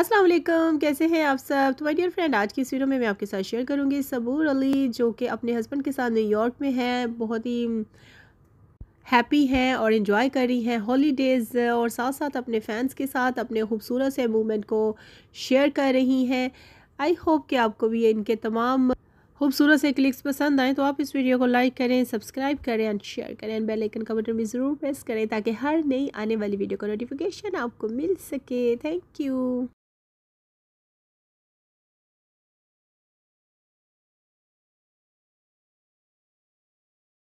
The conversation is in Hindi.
अस्सलाम वालेकुम कैसे हैं आप सब तो माय डियर फ्रेंड आज की इस वीडियो में मैं आपके साथ शेयर करूंगी सबूर अली जो कि अपने हस्बैंड के साथ न्यूयॉर्क में है बहुत ही हैप्पी हैं और इन्जॉय कर रही हैं हॉलीडेज़ और साथ साथ अपने फैंस के साथ अपने खूबसूरत से मूवमेंट को शेयर कर रही हैं आई होप कि आपको भी इनके तमाम खूबसूरत से क्लिक्स पसंद आएँ तो आप इस वीडियो को लाइक करें सब्सक्राइब करें एंड शेयर करें एंड बेल आइकन का बटन भी ज़रूर प्रेस करें ताकि हर नई आने वाली वीडियो का नोटिफिकेशन आपको मिल सके थैंक यू